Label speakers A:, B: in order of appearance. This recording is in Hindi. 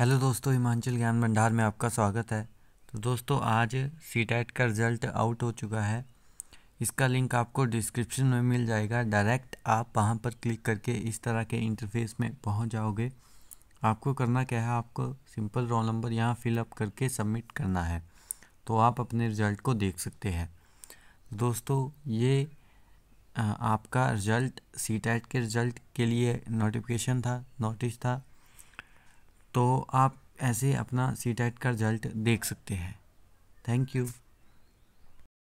A: हेलो दोस्तों हिमांचल ज्ञान भंडार में आपका स्वागत है तो दोस्तों आज सी टैट का रिज़ल्ट आउट हो चुका है इसका लिंक आपको डिस्क्रिप्शन में मिल जाएगा डायरेक्ट आप वहाँ पर क्लिक करके इस तरह के इंटरफेस में पहुँच जाओगे आपको करना क्या है आपको सिंपल रोल नंबर यहाँ फिलअप करके सबमिट करना है तो आप अपने रिज़ल्ट को देख सकते हैं दोस्तों ये आपका रिज़ल्ट सी टैट के रिज़ल्ट के लिए नोटिफिकेशन था नोटिस था तो आप ऐसे अपना सी टेट का रिजल्ट देख सकते हैं थैंक यू